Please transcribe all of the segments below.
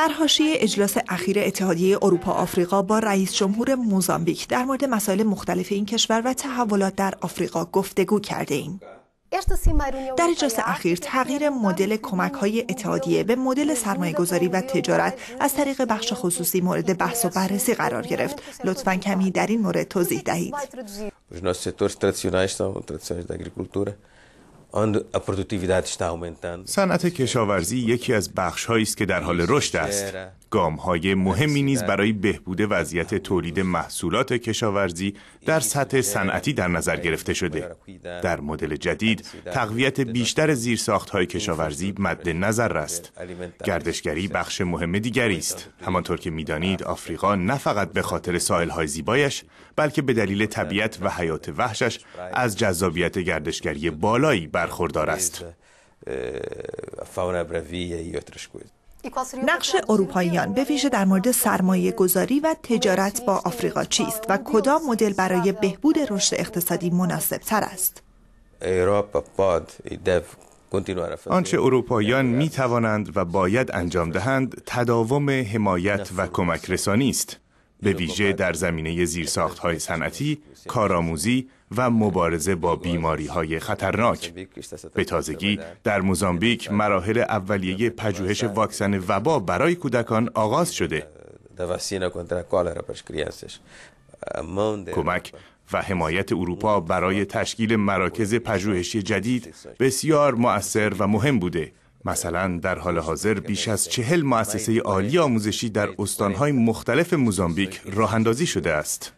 در حاشیه اجلاس اخیر اتحادیه اروپا آفریقا با رئیس جمهور موزامبیک در مورد مسائل مختلف این کشور و تحولات در آفریقا گفتگو کرده ایم. در اجلاس اخیر تغییر مدل کمک های اتحادیه به مدل سرمایه گذاری و تجارت از طریق بخش خصوصی مورد بحث و بررسی قرار گرفت. لطفا کمی در این مورد توضیح دهید. صنعت کشاورزی یکی از بخش است که در حال رشد است گام های مهمی نیز برای بهبود وضعیت تولید محصولات کشاورزی در سطح صنعتی در نظر گرفته شده. در مدل جدید تقویت بیشتر زیرساخت های کشاورزی مد نظر است. گردشگری بخش مهم دیگری است. همانطور که میدانید بله. آفریقا نه فقط به خاطر ساحل های زیبایش بلکه به دلیل بله. طبیعت و حیات وحشش از جذابیت گردشگری بالایی برخوردار است. نقش اروپاییان به ویژه در مورد سرمایه گذاری و تجارت با آفریقا چیست و کدام مدل برای بهبود رشد اقتصادی مناسب تر است؟ آنچه اروپاییان می توانند و باید انجام دهند تداوم حمایت و کمک رسانی است به ویژه در زمینه زیرساخت های صنعتی، کارآموزی و مبارزه با بیماری های خطرناک. به تازگی در موزامبیک مراحل اولیه پژوهش واکسن وبا برای کودکان آغاز شده. کمک و حمایت اروپا برای تشکیل مراکز پژوهشی جدید بسیار مؤثر و مهم بوده. مثلا در حال حاضر بیش از چهل مؤسسه عالی آموزشی در استانهای مختلف موزامبیک راه اندازی شده است.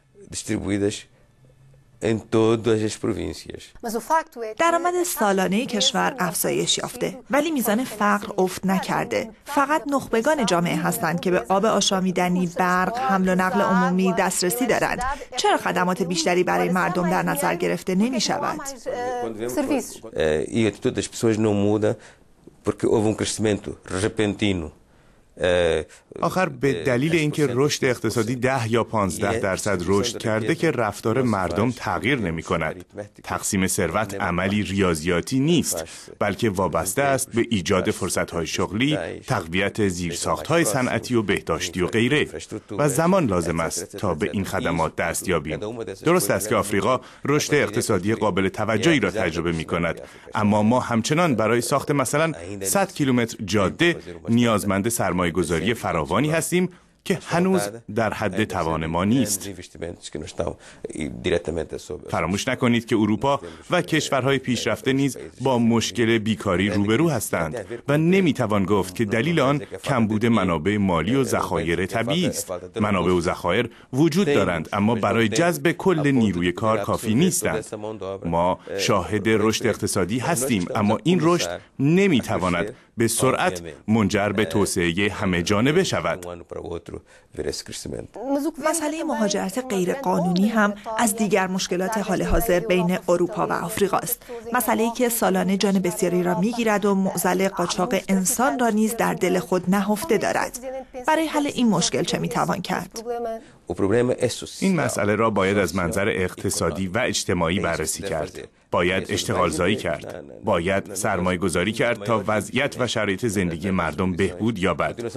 درآمد سالانه کشور افزایش یافته ولی میزان فقر افت نکرده فقط نخبگان جامعه هستند که به آب آشامیدنی برق حمل و نقل عمومی دسترسی دارند چرا خدمات بیشتری برای مردم در نظر گرفته نمی شود آخر به دلیل اینکه رشد اقتصادی ده یا پانزده درصد رشد کرده که رفتار مردم تغییر نمی کند. تقسیم ثروت عملی ریاضیاتی نیست بلکه وابسته است به ایجاد های شغلی، تقویت های صنعتی و بهداشتی و غیره و زمان لازم است تا به این خدمات دست یابیم. درست است که آفریقا رشد اقتصادی قابل توجهی را تجربه می کند اما ما همچنان برای ساخت مثلا 100 کیلومتر جاده نیازمند سرمایه سرمایه فراوانی هستیم که هنوز در حد توان ما نیست فراموش نکنید که اروپا و کشورهای پیشرفته نیز با مشکل بیکاری روبرو هستند و نمیتوان گفت که دلیل آن کمبود منابع مالی و ذخایر طبیعی است منابع و ذخایر وجود دارند اما برای جذب کل نیروی کار کافی نیستند ما شاهد رشد اقتصادی هستیم اما این رشد نمیتواند به سرعت منجر به توسعه همه جانبه شود. مسئله مهاجرت قانونی هم از دیگر مشکلات حال حاضر بین اروپا و آفریقا است. مسئله که سالانه جان بسیاری را میگیرد و معضل قاچاق انسان را نیز در دل خود نهفته دارد. برای حل این مشکل چه میتوان کرد؟ این مسئله را باید از منظر اقتصادی و اجتماعی بررسی کرد. باید اشتغالزایی کرد. باید سرمایه گذاری کرد تا وضعیت و شرایط زندگی مردم بهبود یابد.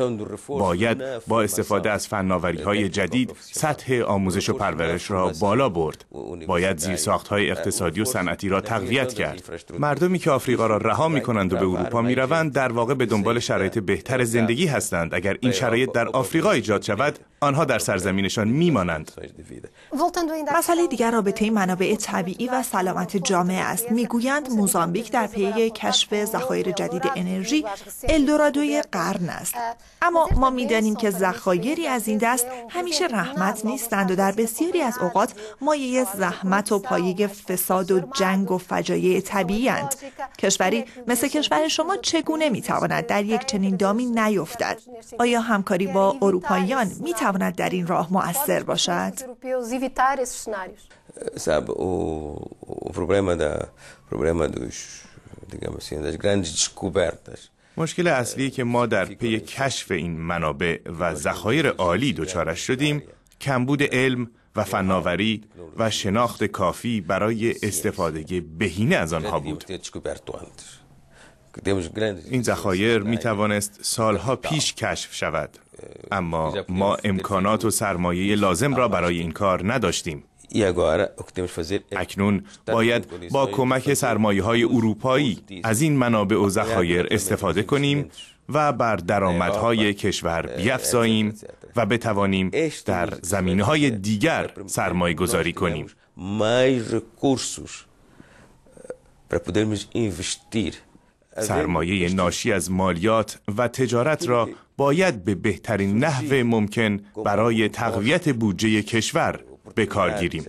باید با استفاده از فناوری های جدید سطح آموزش و پرورش را بالا برد. باید زیرساخت های اقتصادی و صنعتی را تقویت کرد. مردمی که آفریقا را رها می کنند و به اروپا می روند در واقع به دنبال شرایط بهتر زندگی هستند. اگر این بله، شرایط در آفریقا ایجاد شود آنها در سرزمینشان میمانند مسئله دیگر رابطه منابع طبیعی و سلامت جامعه است میگویند موزامبیک در پی کشف ذخایر جدید انرژی الدورادوی قرن است اما ما میدانیم که زخایری از این دست همیشه رحمت نیستند و در بسیاری از اوقات مایه زحمت و پایه فساد و جنگ و فجایع طبیعی اند. کشوری مثل کشور شما چگونه میتواند در یک چنین دامی نیفتد آیا همکاری با اروپاییان میتواند میتواند در این راه موثر باشد مشکل اصلی که ما در پی کشف این منابع و ذخایر عالی دچارش شدیم کمبود علم و فناوری و شناخت کافی برای استفاده بهینه از آنها بود این ذخایر می توانست سالها پیش کشف شود اما ما امکانات و سرمایه لازم را برای این کار نداشتیم اکنون باید با کمک سرمایه های اروپایی از این منابع و ذخایر استفاده کنیم و بر درآمدهای کشور بیافزاییم و بتوانیم در زمینه های دیگر سرمایه گذاری کنیم سرمایه ناشی از مالیات و تجارت را باید به بهترین نحو ممکن برای تقویت بودجه کشور به کار گیریم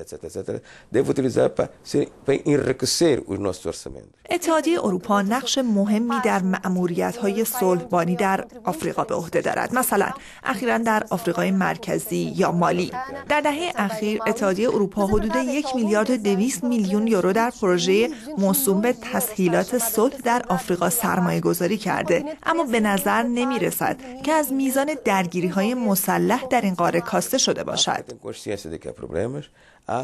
اتحادیه اروپا نقش مهمی در مأموریت های صلحبانی در آفریقا به عهده دارد مثلا اخیرا در آفریقای مرکزی یا مالی در دهه اخیر اتحادیه اروپا حدود یک میلیارد دویست میلیون یورو در پروژه موسوم به تسهیلات صلح در آفریقا سرمایه گذاری کرده اما به نظر نمی رسد که از میزان درگیری های مسلح در این قاره کاسته شده باشد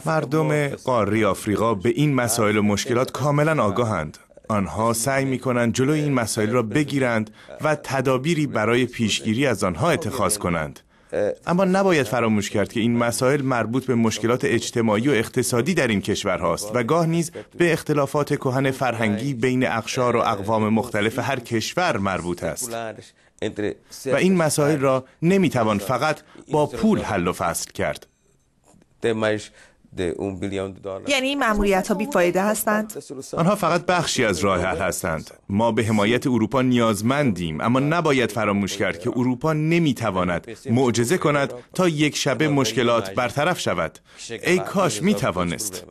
مردم قاری آفریقا به این مسائل و مشکلات کاملا آگاهند آنها سعی می کنند جلوی این مسائل را بگیرند و تدابیری برای پیشگیری از آنها اتخاذ کنند اما نباید فراموش کرد که این مسائل مربوط به مشکلات اجتماعی و اقتصادی در این کشور هاست و گاه نیز به اختلافات کهن فرهنگی بین اقشار و اقوام مختلف هر کشور مربوط است و این مسائل را نمیتوان فقط با پول حل و فصل کرد یعنی این معمولیت ها بیفایده هستند؟ آنها فقط بخشی از راه حل هستند. ما به حمایت اروپا نیازمندیم اما نباید فراموش کرد که اروپا نمیتواند معجزه کند تا یک شبه مشکلات برطرف شود. ای کاش میتوانست.